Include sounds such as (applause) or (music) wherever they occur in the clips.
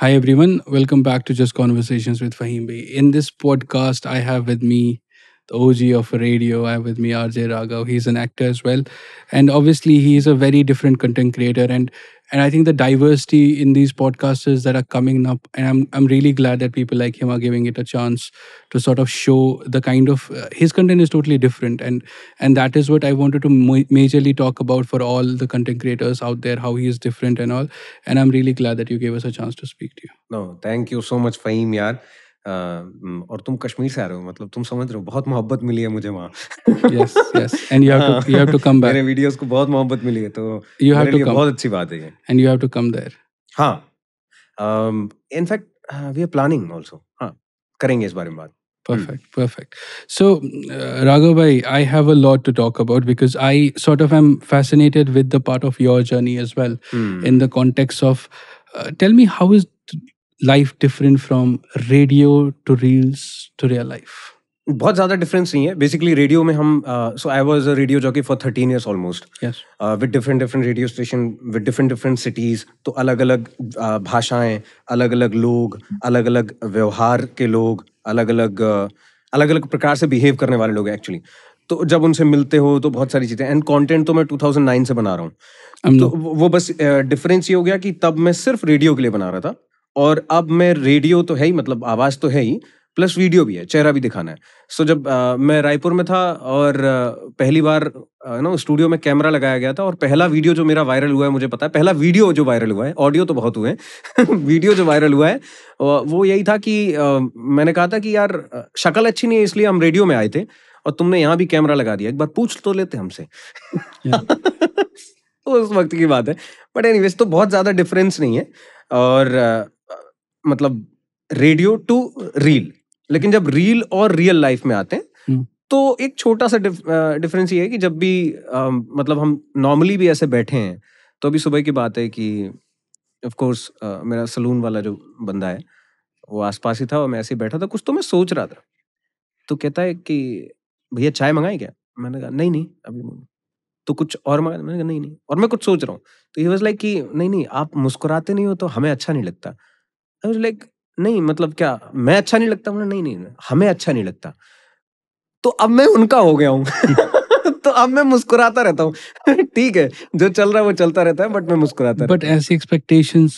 Hi, everyone. Welcome back to Just Conversations with Fahim Bey. In this podcast, I have with me the OG of radio. I have with me RJ Raghav. He's an actor as well. And obviously, he is a very different content creator. And and I think the diversity in these podcasters that are coming up, and I'm I'm really glad that people like him are giving it a chance to sort of show the kind of uh, his content is totally different, and and that is what I wanted to ma- majorly talk about for all the content creators out there, how he is different and all. And I'm really glad that you gave us a chance to speak to you. No, thank you so much, Fahim. Yaar. अ, उम, और तुम कश्मीर से आ रहे हो मतलब तुम समझ रहे हो बहुत मोहब्बत मिली है मुझे वहाँ। Yes, yes, and you have to हाँ, you have to come back. मेरे वीडियोज़ को बहुत मोहब्बत मिली है तो You have मेरे to लिए come, बहुत अच्छी बात है ये। and you have to come there. हाँ, in fact we are planning also हाँ, करेंगे इस बारे में बात। हुँ, Perfect, perfect. So, uh, Raghavbhai, I have a lot to talk about because I sort of am fascinated with the part of your journey as well, in hmm, the context of. Uh, tell me, how is life different from radio to reels to real life बहुत ज़्यादा difference नहीं है basically radio में हम सो I was a radio jockey for thirteen years almost with different different radio station with different different cities तो अलग अलग uh, भाषाएं अलग अलग लोग अलग अलग व्यवहार के लोग अलग अलग uh, अलग अलग प्रकार से बिहेव करने वाले लोग एक्चुअली तो जब उनसे मिलते हो तो बहुत सारी चीज़ें एंड कंटेंट तो मैं 2009 से बना रहा हूँ तो वो बस डिफरेंस uh, ये हो गया कि तब मैं सिर्फ रेडियो के लिए बना रहा था और अब मैं रेडियो तो है ही मतलब आवाज़ तो है ही प्लस वीडियो भी है चेहरा भी दिखाना है सो so, जब आ, मैं रायपुर में था और आ, पहली बार ना स्टूडियो में कैमरा लगाया गया था और पहला वीडियो जो मेरा वायरल हुआ है मुझे पता है पहला वीडियो जो वायरल हुआ है ऑडियो तो बहुत हुए हैं (laughs) वीडियो जो वायरल हुआ है वो यही था कि आ, मैंने कहा था कि यार शक्ल अच्छी नहीं है इसलिए हम रेडियो में आए थे और तुमने यहाँ भी कैमरा लगा दिया एक बार पूछ तो लेते हमसे तो (laughs) उस वक्त की बात है बट एनी तो बहुत ज़्यादा डिफरेंस नहीं है और मतलब रेडियो टू रील लेकिन जब रील और रियल लाइफ में आते हैं हम्म। तो एक छोटा सा डिफरेंस ये है कि जब भी आ, मतलब हम नॉर्मली भी ऐसे बैठे हैं तो अभी सुबह की बात है कि ऑफ कोर्स मेरा सलून वाला जो बंदा है वो आसपास ही था और मैं ऐसे ही बैठा था कुछ तो मैं सोच रहा था तो कहता है कि भैया चाय मंगाई क्या मैंने कहा नहीं नहीं अभी तो कुछ और मंगा मैंने कहा नहीं नहीं और मैं कुछ सोच रहा हूँ तो ये वॉज लाइक कि नहीं नहीं आप मुस्कुराते नहीं हो तो हमें अच्छा नहीं लगता लाइक नहीं मतलब क्या मैं अच्छा नहीं लगता नहीं नहीं हमें अच्छा नहीं लगता तो अब मैं उनका हो गया हूँ (laughs) तो अब मैं मुस्कुराता रहता हूँ (laughs) ठीक है जो चल रहा है वो चलता रहता है बट मैं मुस्कुराता बट ऐसी expectation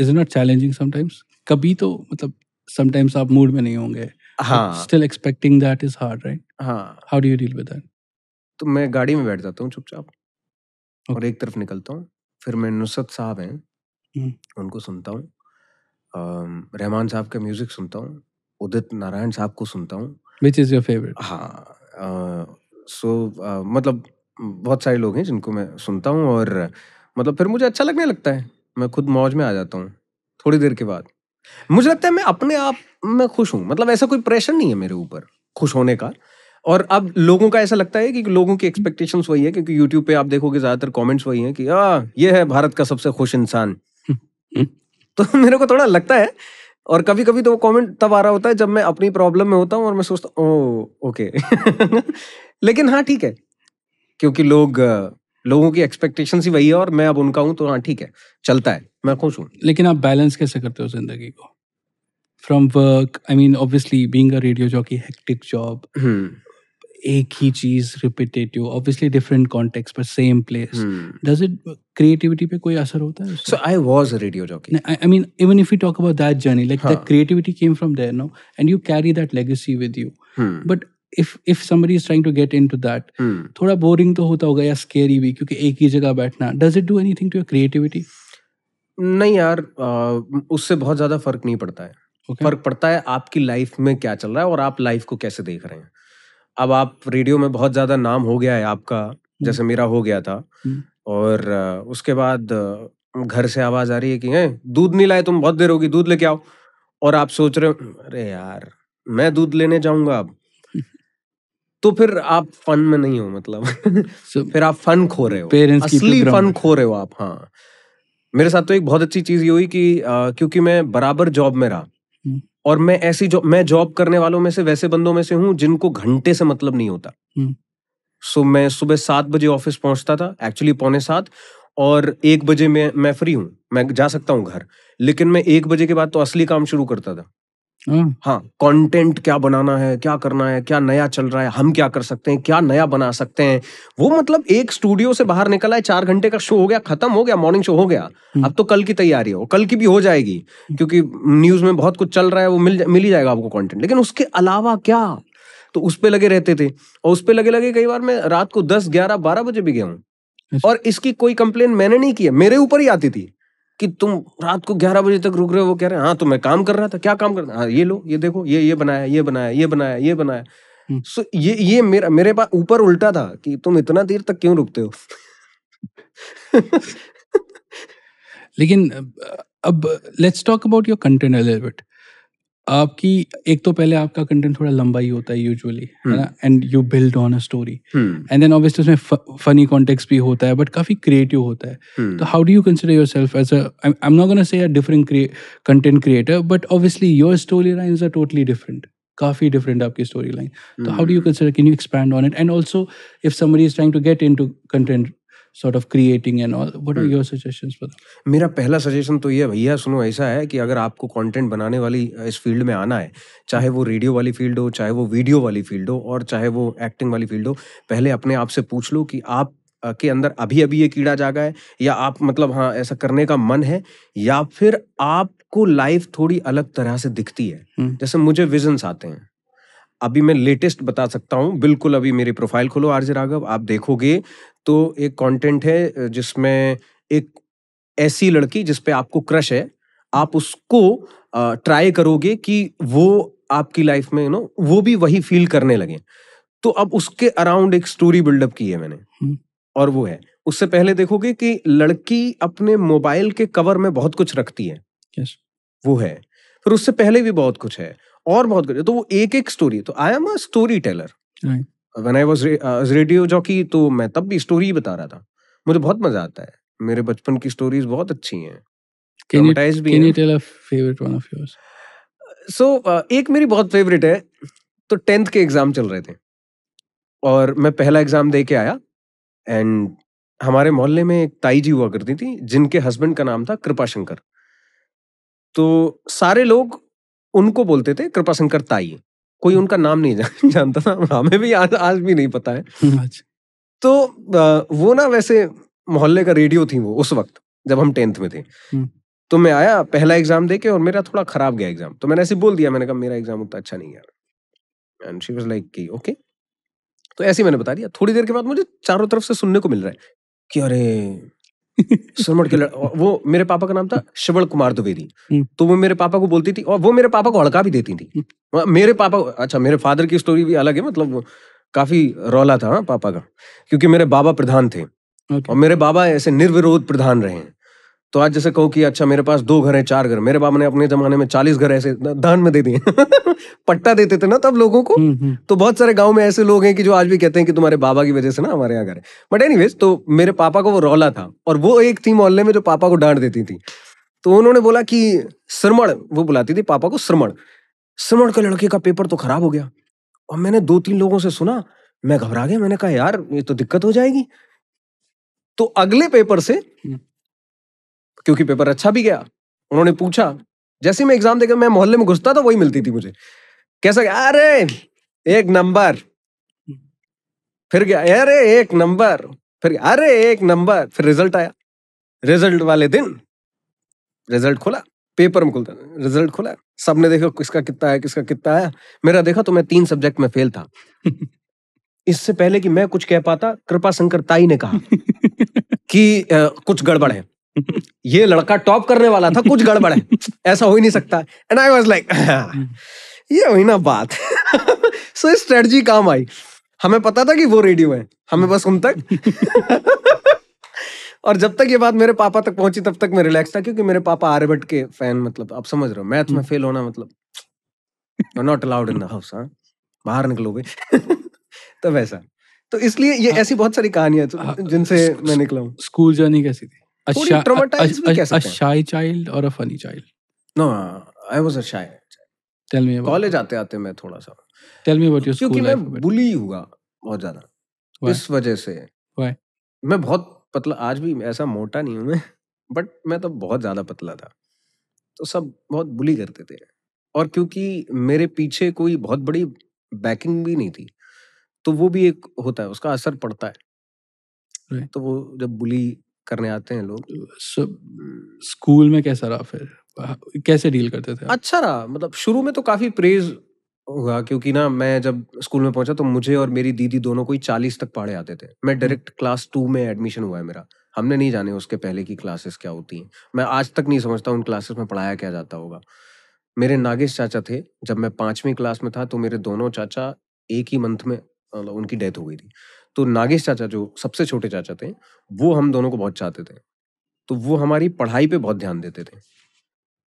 is not challenging sometimes कभी तो मतलब समटाइम्स आप मूड में नहीं होंगे हाँ still expecting that is hard right हाँ how do you deal with that तो मैं गाड़ी में बैठ जाता हूँ चुपचाप okay. और एक तरफ निकलता हूँ फिर मैं नुसरत साहब हैं hmm. उनको सुनता हूँ रहमान साहब का म्यूज़िक सुनता हूँ, उदित नारायण साहब को सुनता हूँ। Which is your favourite? हाँ सो मतलब बहुत सारे लोग हैं जिनको मैं सुनता हूँ और मतलब फिर मुझे अच्छा लगने लगता है। मैं खुद मौज में आ जाता हूँ, थोड़ी देर के बाद। मुझे लगता है मैं अपने आप में खुश हूँ, मतलब ऐसा कोई प्रेशर नहीं है मेरे ऊपर खुश होने का और अब लोगों का ऐसा लगता है कि लोगों की एक्सपेक्टेशन वही है क्योंकि यूट्यूब पे आप देखोगे ज़्यादातर कॉमेंट्स वही हैं कि, "आह! ये है भारत का सबसे खुश इंसान।" (laughs) हम्म। तो (laughs) मेरे को थोड़ा लगता है और कभी कभी तो वो कॉमेंट तब आ रहा होता है जब मैं अपनी प्रॉब्लम में होता हूँ और मैं सोचता ओ ओके (laughs) लेकिन हाँ ठीक है क्योंकि लोग लोगों की एक्सपेक्टेशन ही वही है और मैं अब उनका हूँ तो हाँ ठीक है चलता है मैं खुश हूँ लेकिन आप बैलेंस कैसे करते हो जिंदगी को from work I mean obviously being radio jockey hectic job एक ही चीज रिपीटेटिव ऑब्वियसली डिफरेंट कॉन्टेक्स्ट पर same place does it creativity पे कोई असर होता है so I was a radio jockey I mean even if you talk about that journey like the creativity came from there no and you carry that legacy with you but if if somebody is trying to get into that थोड़ा boring तो होता होगा या scary भी क्योंकि एक ही जगह बैठना does it do anything to your creativity नहीं यार आ, उससे बहुत ज्यादा फर्क नहीं पड़ता है okay. फर्क पड़ता है आपकी लाइफ में क्या चल रहा है और आप लाइफ को कैसे देख रहे हैं अब आप रेडियो में बहुत ज़्यादा नाम हो गया है आपका जैसे मेरा हो गया था और उसके बाद घर से आवाज़ आ रही है कि हैं दूध नहीं लाए तुम बहुत देर होगी दूध लेके आओ और आप सोच रहे हो अरे यार मैं दूध लेने जाऊंगा अब (laughs) तो फिर आप फन में नहीं हो मतलब (laughs) so, फिर आप फन खो रहे हो असली फन खो रहे हो आप हाँ मेरे साथ तो एक बहुत अच्छी चीज ये हुई कि आ, क्योंकि मैं बराबर जॉब में रहा और मैं ऐसी जॉब मैं जॉब करने वालों में से वैसे बंदों में से हूं जिनको घंटे से मतलब नहीं होता हम्म। सो so, मैं सुबह सात बजे ऑफिस पहुंचता था एक्चुअली पौने सात और एक बजे मैं मैं फ्री हूं मैं जा सकता हूं घर लेकिन मैं एक बजे के बाद तो असली काम शुरू करता था हाँ कंटेंट हाँ, क्या बनाना है क्या करना है क्या नया चल रहा है हम क्या कर सकते हैं क्या नया बना सकते हैं वो मतलब एक स्टूडियो से बाहर निकला है चार घंटे का शो हो गया खत्म हो गया मॉर्निंग शो हो गया हम्म। अब तो कल की तैयारी हो कल की भी हो जाएगी क्योंकि न्यूज में बहुत कुछ चल रहा है वो मिल मिल ही जाएगा आपको कॉन्टेंट लेकिन उसके अलावा क्या तो उस पर लगे रहते थे और उस पर लगे लगे कई बार मैं रात को दस ग्यारह बारह बजे भी गया हूँ अच्छा। और इसकी कोई कंप्लेन मैंने नहीं की है मेरे ऊपर ही आती थी कि तुम रात को ग्यारह बजे तक रुक रहे हो वो कह रहे हैं हाँ तो मैं काम कर रहा था क्या काम कर रहा हाँ ये लो ये देखो ये ये बनाया ये बनाया ये बनाया ये बनाया हम्म। सो so, ये ये मेरा मेरे पास ऊपर उल्टा था कि तुम इतना देर तक क्यों रुकते हो (laughs) लेकिन अब let's talk about your content uh आपकी एक तो पहले आपका कंटेंट थोड़ा लंबा ही होता है यूजुअली है ना and you build on a story and then obviously उसमें फनी कॉन्टेक्स्ट भी होता है बट काफी क्रिएटिव होता है हम्म। तो how do you consider yourself as I am not gonna say a different content creator but obviously your story line are totally different काफी डिफरेंट आपकी स्टोरी लाइन तो how do you consider can you expand on it and also if somebody is trying to get into content sort of creating and all what are hmm. your suggestions for that मेरा पहला suggestion तो ये भैया सुनो ऐसा है कि अगर आपको कंटेंट बनाने वाली इस फील्ड में आना है चाहे वो रेडियो वाली फील्ड हो चाहे वो वीडियो वाली फील्ड हो और चाहे वो एक्टिंग वाली फील्ड हो पहले अपने आप से पूछ लो कि आप के अंदर अभी अभी ये कीड़ा जागा है या आप मतलब हाँ ऐसा करने का मन है या फिर आपको लाइफ थोड़ी अलग तरह से दिखती है hmm. जैसे मुझे विजन्स आते हैं अभी मैं लेटेस्ट बता सकता हूँ बिल्कुल अभी मेरी प्रोफाइल खोलो आरजे राघव आप देखोगे तो एक कंटेंट है जिसमें एक ऐसी लड़की जिसपे आपको क्रश है आप उसको ट्राई करोगे कि वो आपकी लाइफ में यू नो वो भी वही फील करने लगे तो अब उसके अराउंड एक स्टोरी बिल्डअप की है मैंने हम्म। और वो है उससे पहले देखोगे कि लड़की अपने मोबाइल के कवर में बहुत कुछ रखती है वो है फिर उससे पहले भी बहुत कुछ है और बहुत कुछ तो वो एक एक स्टोरी तो I am a storyteller one I was radio jockey तो मैं तब भी स्टोरी ही बता रहा था मुझे बहुत मजा आता है मेरे बचपन की स्टोरीज बहुत अच्छी हैं ट्रॉमेटाइज भी कैन सो uh, एक मेरी बहुत फेवरेट है तो टेंथ के एग्जाम चल रहे थे और मैं पहला एग्जाम दे के आया एंड हमारे मोहल्ले में एक ताई जी हुआ करती थी जिनके हस्बैंड का नाम था कृपा शंकर तो सारे लोग उनको बोलते थे कृपा शंकर ताई कोई हम्म। उनका नाम नहीं जा, (laughs) जानता था हमें भी आज आज भी नहीं पता है हम्म, अच्छा। तो वो ना वैसे मोहल्ले का रेडियो थी वो उस वक्त जब हम टेंथ में थे हम्म। तो मैं आया पहला एग्जाम देके और मेरा थोड़ा खराब गया एग्जाम तो मैंने ऐसे बोल दिया मैंने कहा मेरा एग्जाम उतना अच्छा नहीं गया एंड शी वाज लाइक की ओके तो ऐसे मैंने बता दिया थोड़ी देर के बाद मुझे चारों तरफ से सुनने को मिल रहा है कि अरे सरमठ के वो मेरे पापा का नाम था शिवल कुमार द्विवेदी हम्म। तो वो मेरे पापा को बोलती थी और वो मेरे पापा को हड़का भी देती थी हम्म। हाँ, मेरे पापा अच्छा मेरे फादर की स्टोरी भी अलग है मतलब काफी रौला था हाँ, पापा का क्योंकि मेरे बाबा प्रधान थे और मेरे बाबा ऐसे निर्विरोध प्रधान रहे हैं तो आज जैसे कहो कि अच्छा मेरे पास दो घर हैं चार घर मेरे बाबा ने अपने जमाने में चालीस घर ऐसे दान में दे दिए (laughs) पट्टा देते थे ना तब लोगों को हम्म, हम्म। तो बहुत सारे गांव में ऐसे लोग हैं कि जो आज भी कहते हैं कि तुम्हारे बाबा की वजह से ना हमारे यहाँ घर है बट एनी तो मेरे पापा को वो रौला था और वो एक थी मोहल्ले में जो पापा को डांट देती थी तो उन्होंने बोला कि श्रमण वो बुलाती थी पापा को श्रमण श्रमण के लड़के का पेपर तो खराब हो गया और मैंने दो तीन लोगों से सुना मैं घबरा गया मैंने कहा यार ये तो दिक्कत हो जाएगी तो अगले पेपर से हम्म। क्योंकि पेपर अच्छा भी गया उन्होंने पूछा जैसे मैं एग्जाम देकर मैं मोहल्ले में घुसता था वही मिलती थी मुझे कैसा गया अरे एक नंबर फिर गया अरे एक नंबर फिर अरे एक नंबर फिर रिजल्ट आया रिजल्ट वाले दिन रिजल्ट खोला पेपर में खुलता रिजल्ट खुला सबने देखा किसका कितना है किसका कितना आया मेरा देखा तो मैं तीन सब्जेक्ट में फेल था (laughs) इससे पहले कि मैं कुछ कह पाता कृपा शंकर ताई ने कहा (laughs) कि आ, कुछ गड़बड़ है ये लड़का टॉप करने वाला था कुछ गड़बड़ है (laughs) ऐसा हो ही नहीं सकता एंड आई वाज लाइक ये हुई ना बात सो (laughs) so, स्ट्रेटजी काम आई हमें पता था कि वो रेडियो है हमें बस उन तक (laughs) और जब तक ये बात मेरे पापा तक पहुंची तब तक मैं रिलैक्स था क्योंकि मेरे पापा आर्यभट्ट के फैन मतलब आप समझ रहे हो मैथ में फेल हम्म। होना मतलब not allowed in the house बाहर निकलोगे तो वैसा तो इसलिए ये हाँ। ऐसी बहुत सारी कहानियां तो हाँ, जिनसे मैं निकला हूँ स्कूल जर्नी कैसी थी आज भी ऐसा मोटा नहीं हूँ मैं बट मैं तो बहुत ज्यादा पतला था तो सब बहुत बुली करते थे और क्योंकि मेरे पीछे कोई बहुत बड़ी बैकिंग भी नहीं थी तो वो भी एक होता है उसका असर पड़ता है तो वो जब बुली करने आते हैं लोग स्कूल में कैसा रहा फिर कैसे डील करते थे अच्छा रहा मतलब शुरू में तो काफी प्रेज हुआ क्योंकि ना मैं जब स्कूल में पहुंचा तो मुझे और मेरी दीदी दोनों को ही चालीस तक पढ़े आते थे मैं हम्म। डायरेक्ट क्लास टू में एडमिशन हुआ है मेरा हमने नहीं जाने उसके पहले की क्लासेस क्या होती हैं मैं आज तक नहीं समझता उन क्लासेस में पढ़ाया क्या जाता होगा मेरे नागेश चाचा थे जब मैं पांचवी क्लास में था तो मेरे दोनों चाचा एक ही मंथ में मतलब उनकी डेथ हो गई थी तो नागेश चाचा जो सबसे छोटे चाचा थे वो हम दोनों को बहुत चाहते थे तो वो हमारी पढ़ाई पे बहुत ध्यान देते थे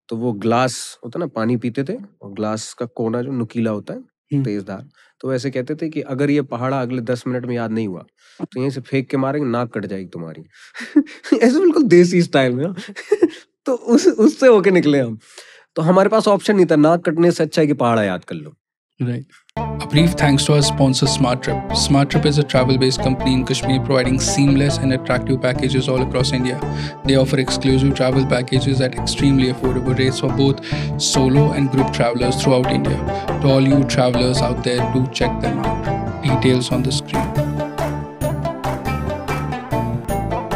तो वो ग्लास होता ना पानी पीते थे और ग्लास का कोना जो नुकीला होता है तेजधार तो ऐसे कहते थे कि अगर ये पहाड़ा अगले दस मिनट में याद नहीं हुआ तो यहीं से फेंक के मारेंगे नाक कट जाएगी तुम्हारी (laughs) ऐसे बिल्कुल देसी स्टाइल में हाँ। (laughs) तो उस उससे होके निकले हम तो हमारे पास ऑप्शन नहीं था नाक कटने से अच्छा है कि पहाड़ा याद कर लो Right. A brief thanks to our sponsor SmartTrip. SmartTrip is a travel-based company in Kashmir providing seamless and attractive packages all across India. They offer exclusive travel packages at extremely affordable rates for both solo and group travelers throughout India. To all you travelers out there, do check them out. Details on the screen.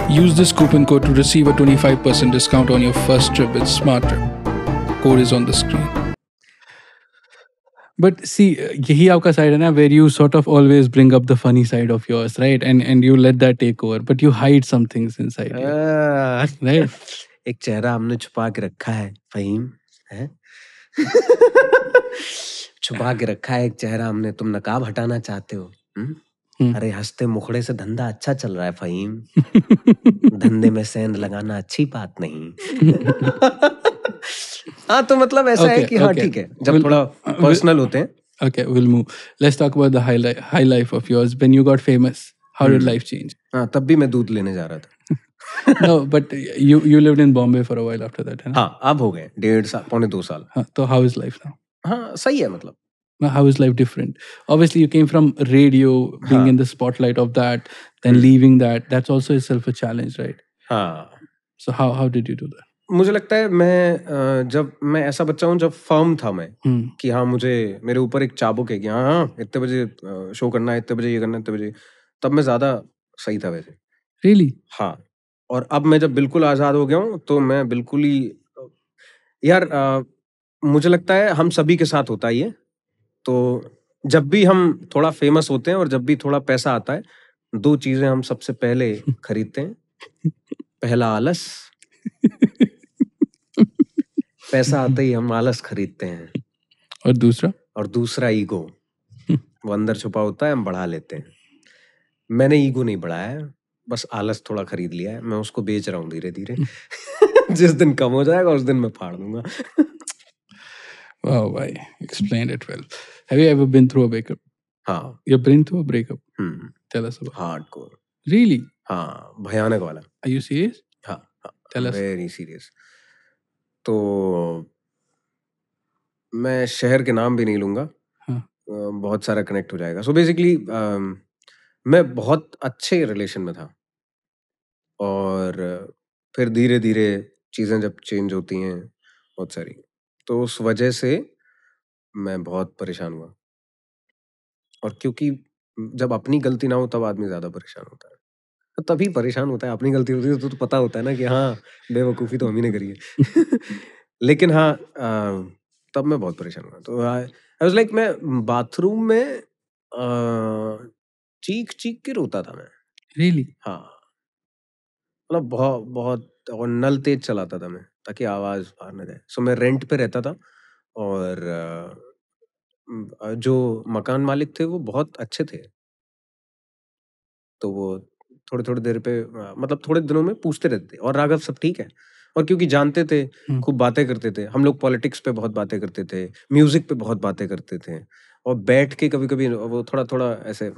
Use this coupon code to receive a 25% discount on your first trip with SmartTrip. Code is on the screen. but see yahi aapka side hai na where you sort of always bring up the funny side of yours right and and you let that take over but you hide some things inside you, uh, right एक चेहरा हमने छुपा के रखा है फहीम है छुपा के रखा है एक चेहरा हमने तुम नकाब हटाना चाहते हो हुँ? अरे हंसते मुखड़े से धंधा अच्छा चल रहा है फहीम धंधे में सेंध लगाना अच्छी बात नहीं हाँ तो मतलब ऐसा okay, है कि हाँ ठीक okay. है जब we'll, थोड़ा पर्सनल we'll, होते हैं Okay, we'll move. Let's talk about the high, li- high life of yours. When you got famous, how hmm. did life change? हाँ तब भी मैं दूध लेने जा रहा था no, but you you lived in Bombay for a while after that, है ना? हाँ, अब हो गए डेढ़ साल पौने दो साल हाँ तो how is life now? हाँ सही है मतलब how is life different obviously you came from radio being हाँ. in the spotlight of that then hmm. leaving that that's also itself a challenge right हाँ. so how how did you do that मुझे लगता है मैं जब मैं ऐसा बच्चा हूँ जब फर्म था मैं हम्म। कि हाँ मुझे मेरे ऊपर एक चाबुक है कि हाँ हाँ इतने बजे शो करना है इतने बजे ये करना है इतने बजे तब मैं ज़्यादा सही था वैसे रियली really? हाँ और अब मैं जब बिल्कुल आज़ाद हो गया हूँ तो मैं बिल्कुल ही यार आ, मुझे लगता है हम सभी के साथ होता ही है तो जब भी हम थोड़ा फेमस होते हैं और जब भी थोड़ा पैसा आता है दो चीज़ें हम सबसे पहले (laughs) खरीदते हैं पहला आलस पैसा आता ही हम आलस खरीदते हैं और दूसरा और दूसरा ईगो हम्म। वो अंदर छुपा होता है हम बढ़ा लेते हैं मैंने ईगो नहीं बढ़ाया बस आलस थोड़ा खरीद लिया है मैं उसको बेच रहा हूँ धीरे धीरे हम्म। (laughs) जिस दिन कम हो जाएगा उस दिन मैं फाड़ दूंगा भयानक वाला तो मैं शहर के नाम भी नहीं लूंगा हाँ। बहुत सारा कनेक्ट हो जाएगा। सो बेसिकली मैं बहुत अच्छे रिलेशन में था। और फिर धीरे-धीरे चीज़ें जब चेंज होती हैं बहुत सारी, तो उस वजह से मैं बहुत परेशान हुआ। और क्योंकि जब अपनी गलती ना हो तब आदमी ज़्यादा परेशान होता है। तभी परेशान होता है अपनी गलती होती है तो, तो पता होता है ना कि हाँ बेवकूफ़ी तो हम ही ने करी है (laughs) लेकिन हाँ आ, तब मैं बहुत परेशान हुआ तो आई वॉज लाइक मैं बाथरूम में आ, चीख चीख के रोता था मैं रियली really? हाँ मतलब बहुत बहुत और नल तेज चलाता था मैं ताकि आवाज़ बाहर ना जाए सो मैं रेंट पे रहता था और जो मकान मालिक थे वो बहुत अच्छे थे तो वो थोड़े थोड़े देर पे मतलब थोड़े दिनों में पूछते रहते थे और राघव सब ठीक है और क्योंकि जानते थे खूब बातें करते थे हम लोग पॉलिटिक्स पे बहुत बातें करते थे म्यूजिक पे बहुत बातें करते थे और बैठ के कभी कभी वो थोड़ा थोड़ा ऐसे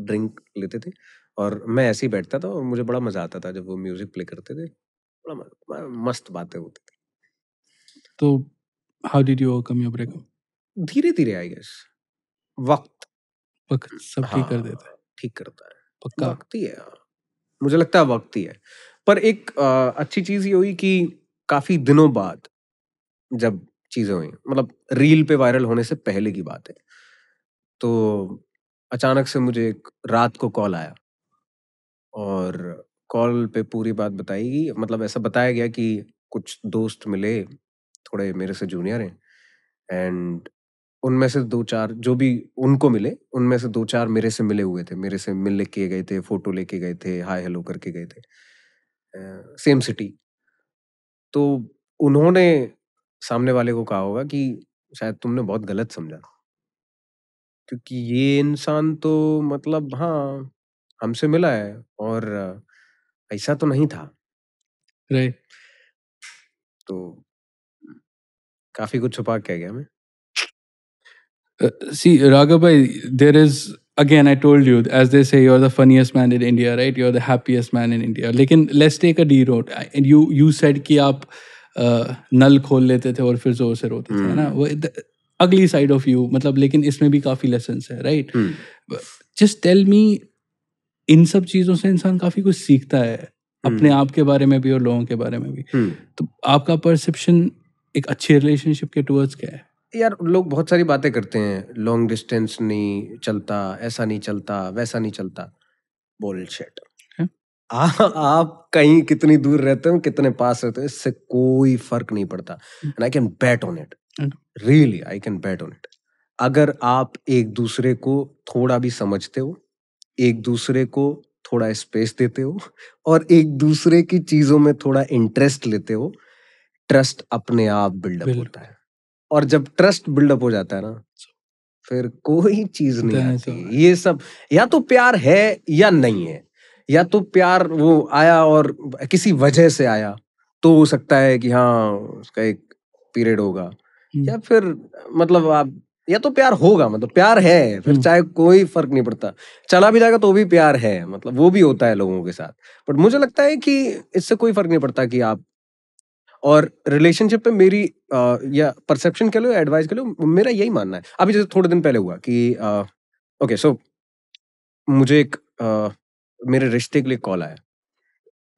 ड्रिंक लेते थे और मैं ऐसे ही बैठता था और मुझे बड़ा मजा आता था जब वो म्यूजिक प्ले करते थे बड़ा मस्त बातें होती थी तो how did you overcome your breakup धीरे धीरे आई गेस वक्त वक्त सब ठीक हाँ, कर देता है ठीक करता है पक्का वक्त ही है हाँ। मुझे लगता है वक्त ही है पर एक आ, अच्छी चीज़ ये हुई कि काफ़ी दिनों बाद जब चीज़ें हुई मतलब रील पे वायरल होने से पहले की बात है तो अचानक से मुझे एक रात को कॉल आया और कॉल पे पूरी बात बताई गई मतलब ऐसा बताया गया कि कुछ दोस्त मिले थोड़े मेरे से जूनियर हैं एंड उनमें से दो चार जो भी उनको मिले उनमें से दो चार मेरे से मिले हुए थे मेरे से मिलने के गए थे फोटो लेके गए थे हाय हेलो करके गए थे सेम uh, सिटी तो उन्होंने सामने वाले को कहा होगा कि शायद तुमने बहुत गलत समझा क्योंकि ये इंसान तो मतलब हाँ हमसे मिला है और ऐसा तो नहीं था नहीं। तो काफी कुछ छुपा के गया मैं Uh, see, Raghabai, there is again i told you as they say you're the funniest man in india right you're the happiest man in india Lekin, let's take a road and you you said ki aap uh, नल खोल लेते थे और फिर जोर से रोते थे है ना वो अगली साइड ऑफ यू मतलब लेकिन इसमें भी काफी लेसन है राइट जस्ट टेल मी इन सब चीजों से इंसान काफी कुछ सीखता है अपने आप के बारे में भी और लोगों के बारे में भी तो आपका परसेप्शन एक अच्छे रिलेशनशिप के टुवर्ड्स क्या है यार लोग बहुत सारी बातें करते हैं लॉन्ग डिस्टेंस नहीं चलता ऐसा नहीं चलता वैसा नहीं चलता बोल शेट आ, आप कहीं कितनी दूर रहते हो कितने पास रहते हो इससे कोई फर्क नहीं पड़ता and I can bet on it really I can bet on it अगर आप एक दूसरे को थोड़ा भी समझते हो एक दूसरे को थोड़ा स्पेस देते हो और एक दूसरे की चीजों में थोड़ा इंटरेस्ट लेते हो ट्रस्ट अपने आप बिल्डअप होता है और जब ट्रस्ट बिल्डअप हो जाता है ना फिर कोई चीज नहीं आती तो ये सब या तो प्यार है या नहीं है या तो प्यार वो आया और किसी वजह से आया तो हो सकता है कि हाँ उसका एक पीरियड होगा या फिर मतलब आप या तो प्यार होगा मतलब प्यार है फिर चाहे कोई फर्क नहीं पड़ता चला भी जाएगा तो भी प्यार है मतलब वो भी होता है लोगों के साथ बट मुझे लगता है कि इससे कोई फर्क नहीं पड़ता कि आप और रिलेशनशिप पे मेरी आ, या परसेप्शन कह लो या एडवाइस कह लो मेरा यही मानना है अभी जैसे थोड़े दिन पहले हुआ कि ओके सो मुझे एक आ, मेरे रिश्ते के लिए कॉल आया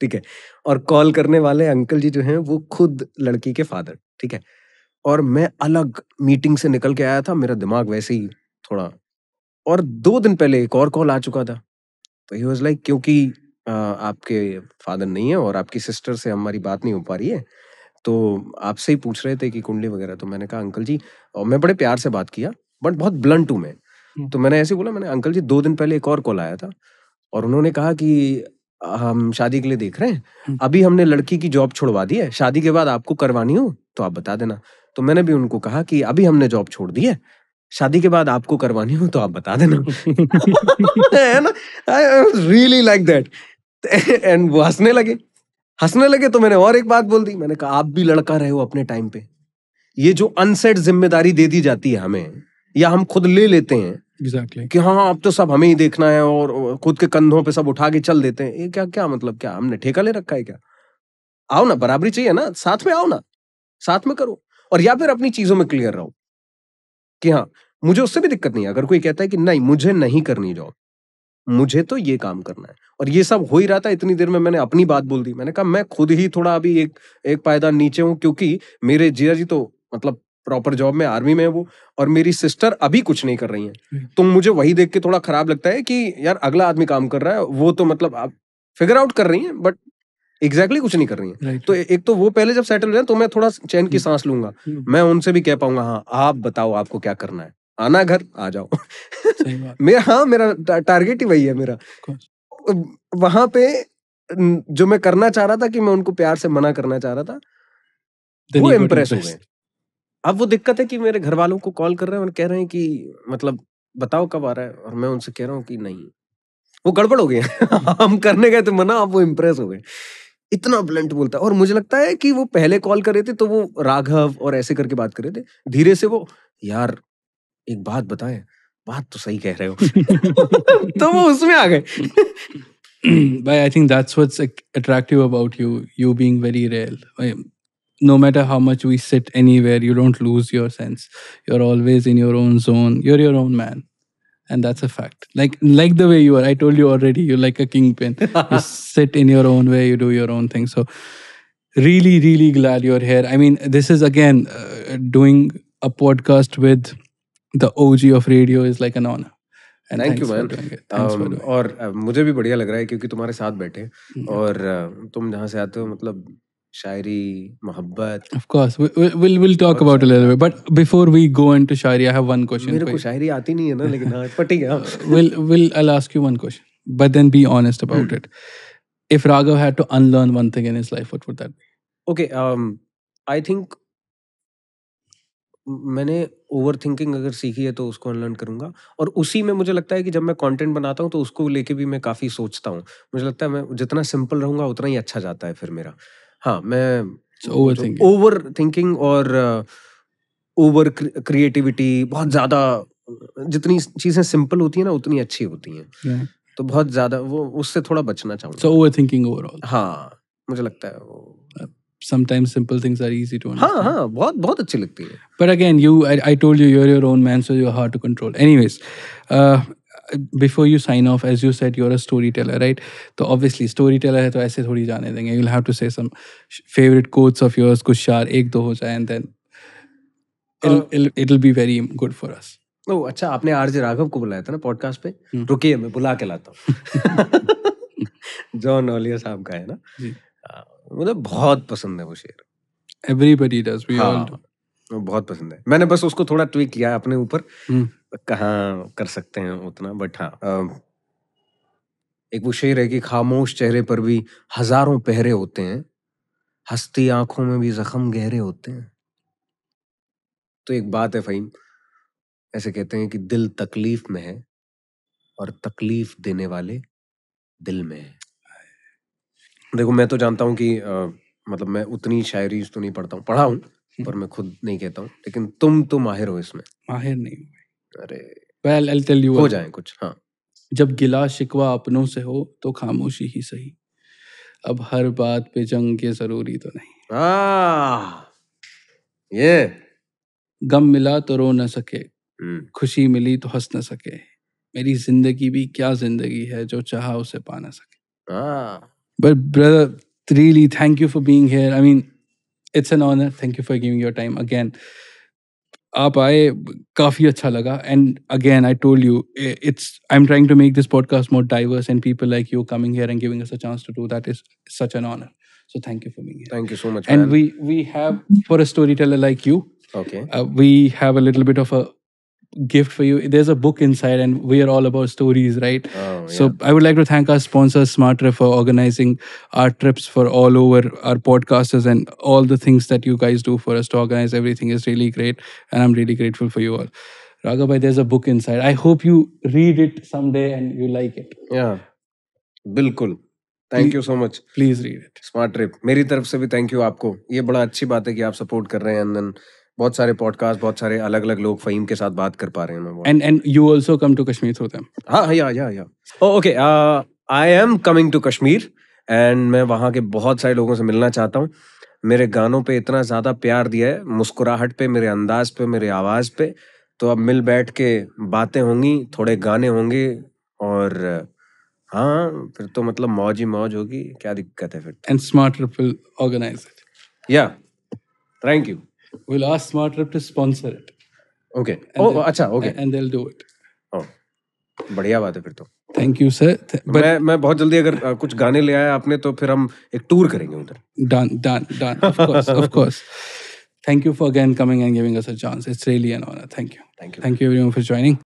ठीक है और कॉल करने वाले अंकल जी जो हैं वो खुद लड़की के फादर ठीक है और मैं अलग मीटिंग से निकल के आया था मेरा दिमाग वैसे ही थोड़ा और दो दिन पहले एक और कॉल आ चुका था तो ही वॉज लाइक क्योंकि आपके फादर नहीं है और आपकी सिस्टर से हमारी बात नहीं हो पा रही है तो आपसे ही पूछ रहे थे कि कुंडली वगैरह तो मैंने कहा अंकल जी और मैं बड़े प्यार से बात किया बट बहुत ब्लंट हूँ मैं तो मैंने ऐसे बोला मैंने अंकल जी दो दिन पहले एक और कॉल आया था और उन्होंने कहा कि हम शादी के लिए देख रहे हैं अभी हमने लड़की की जॉब छोड़वा दी है शादी के बाद आपको करवानी हो तो आप बता देना तो मैंने भी उनको कहा कि अभी हमने जॉब छोड़ दी है शादी के बाद आपको करवानी हो तो आप बता देना (laughs) है ना आई रियली लाइक दैट एंड वो हंसने लगे हंसने लगे तो मैंने और एक बात बोल दी मैंने कहा आप भी लड़का रहे हो अपने टाइम पे ये जो अनसेट जिम्मेदारी दे दी जाती है हमें या हम खुद ले लेते हैं exactly. कि हाँ अब तो सब हमें ही देखना है और खुद के कंधों पे सब उठा के चल देते हैं ये क्या क्या मतलब क्या हमने ठेका ले रखा है क्या आओ ना बराबरी चाहिए ना साथ में आओ ना साथ में करो और या फिर अपनी चीजों में क्लियर रहो कि हाँ मुझे उससे भी दिक्कत नहीं है अगर कोई कहता है कि नहीं मुझे नहीं करनी जॉब मुझे तो ये काम करना है और ये सब हो ही रहा था इतनी देर में मैंने अपनी बात बोल दी मैंने कहा मैं खुद ही थोड़ा अभी एक एक पायदान नीचे हूँ क्योंकि मेरे जिया जी तो मतलब प्रॉपर जॉब में आर्मी में है वो और मेरी सिस्टर अभी कुछ नहीं कर रही है हम्म। तो मुझे वही देख के थोड़ा खराब लगता है कि यार अगला आदमी काम कर रहा है वो तो मतलब आप फिगर आउट कर रही है बट एग्जैक्टली exactly कुछ नहीं कर रही है right. तो एक तो वो पहले जब सेटल जाए तो मैं थोड़ा चैन की हम्म। सांस लूंगा हम्म। मैं उनसे भी कह पाऊंगा हाँ आप बताओ आपको क्या करना है आना घर आ जाओ (laughs) मेरा हाँ मेरा टारगेट ही वही है मेरा वहां पे जो मैं करना चाह रहा था कि मैं उनको प्यार से मना करना चाह रहा था Then वो इम्प्रेस हो गए अब वो दिक्कत है कि मेरे घर वालों को कॉल कर रहे हैं और कह रहे हैं कि मतलब बताओ कब आ रहा है और मैं उनसे कह रहा हूँ कि नहीं वो गड़बड़ हो गए (laughs) (laughs) हम करने गए तो मना अब वो इम्प्रेस हो गए इतना ब्लंट बोलता और मुझे लगता है कि वो पहले कॉल कर रहे थे तो वो राघव और ऐसे करके बात कर रहे थे धीरे से वो यार एक बात बताएं बात तो सही कह रहे हो (laughs) तो वो उसमें आ गए but I think that's what's attractive about you, you being very real. No matter how much we sit anywhere, you don't lose your sense. You're always in your own zone. You're your own man. And that's a fact. Like like the way you are. I told you already, you're like a kingpin. you (laughs) sit in your own way, you do your own thing. So really, really glad you're here. I mean, this is again uh, doing a podcast with the OG of radio is like an honor. Thank you ma'am और uh, मुझे भी बढ़िया लग रहा है क्योंकि तुम्हारे साथ बैठे और uh, तुम जहाँ से आते हो मतलब शायरी मोहब्बत of course we, we, we'll we'll talk about a little bit but before we go into Shayari i have one question मेरे को शायरी आती नहीं है ना लेकिन हां पर ठीक है we'll we'll i'll ask you one question but then be honest about it if raghav had to unlearn one thing in his life what would that be okay um i think मैंने overthinking अगर सीखी है तो उसको unlearn करूंगा और उसी में मुझे लगता है कि जब मैं कंटेंट बनाता हूँ तो उसको लेके भी मैं काफ़ी सोचता हूँ मुझे लगता है मैं जितना सिंपल रहूंगा उतना ही अच्छा जाता है फिर मेरा हाँ मैं ओवर थिंकिंग और ओवर क्रिएटिविटी बहुत ज़्यादा जितनी चीज़ें सिंपल होती हैं ना उतनी अच्छी होती हैं yeah. तो बहुत ज़्यादा वो उससे थोड़ा बचना चाहूँगा ओवर थिंकिंग ओवरऑल हाँ मुझे लगता है वो sometimes simple things are easy to understand. हाँ हाँ बहुत बहुत अच्छी लगती है But again, you I, I told you you're your own man, so you're hard to control. Anyways, uh, before you sign off, as you said, you're a storyteller, right? तो obviously storyteller है तो ऐसे थोड़ी जाने देंगे. You'll have to say some favorite quotes of yours, कुछ चार एक दो हो जाए and then it'll, uh, it'll, it'll be very good for us. ओ अच्छा आपने आरजे राघव को बुलाया था ना पॉडकास्ट पे रुकिए मैं बुला के लाता हूँ जॉन ओलिया साहब का है ना मुझे मतलब बहुत पसंद है वो शेर एवरीबडी डज वी ऑल बहुत पसंद है मैंने बस उसको थोड़ा ट्विक किया अपने ऊपर हम्म। कहाँ कर सकते हैं उतना बट हाँ एक वो शेर है कि खामोश चेहरे पर भी हजारों पहरे होते हैं हस्ती आंखों में भी जख्म गहरे होते हैं तो एक बात है फहीम ऐसे कहते हैं कि दिल तकलीफ में है और तकलीफ देने वाले दिल में है देखो मैं तो जानता हूँ कि आ, मतलब मैं उतनी शायरी तो नहीं पढ़ता हूँ पढ़ा हूँ हम्म। पर मैं खुद नहीं कहता हूँ लेकिन तुम तो माहिर हो इसमें माहिर नहीं अरे वेल आई टेल हो जाए कुछ हाँ जब गिला शिकवा अपनों से हो तो खामोशी ही सही अब हर बात पे जंग के जरूरी तो नहीं ये गम मिला तो रो न सके हम्म। खुशी मिली तो हंस न सके मेरी जिंदगी भी क्या जिंदगी है जो चाह उसे पा ना सके ah, But brother, really, thank you for being here. I mean, it's an honor. Thank you for giving your time again. Aap aaye, kafi acha laga. And again, I told you, it's I'm trying to make this podcast more diverse, and people like you coming here and giving us a chance to do that is such an honor. So thank you for being here. Thank you so much. And we we have for a storyteller like you. Okay. Uh, we have a little bit of a gift for you. There's a book inside, and we are all about stories, right? Oh, yeah. So I would like to thank our sponsor, Smartrip, for organizing our trips for all over our podcasters and all the things that you guys do for us to organize everything is really great. And I'm really grateful for you all. raghavai there's a book inside. I hope you read it someday and you like it. Yeah. Bilkul. Thank you so much please read it smart trip मेरी तरफ से भी thank you आपको ये बड़ा अच्छी बात है कि आप सपोर्ट कर रहे हैं एंड देन बहुत सारे पॉडकास्ट बहुत सारे अलग अलग लोग फहीम के साथ बात कर पा रहे हैं and and you also come to Kashmir through them हां yeah yeah yeah okay I am coming to Kashmir and मैं वहां के बहुत सारे लोगों से मिलना चाहता हूँ मेरे गानों पे इतना ज़्यादा प्यार दिया है मुस्कुराहट पे मेरे अंदाज पे मेरे आवाज़ पे तो अब मिल बैठ के बातें होंगी थोड़े गाने होंगे और हाँ फिर तो मतलब मौज ही मौज होगी क्या दिक्कत है फिर and smart triple organise yeah thank you we'll ask SmartRep to sponsor it. Okay. And oh, acha okay. And they'll do it. Oh, बढ़िया बात है फिर तो. थैंक यू सर मैं मैं बहुत जल्दी अगर uh, कुछ गाने ले आया आपने तो फिर हम एक टूर करेंगे उधर done done done of course of course thank you for again coming and giving us a chance it's really an honour thank you thank you thank you everyone for joining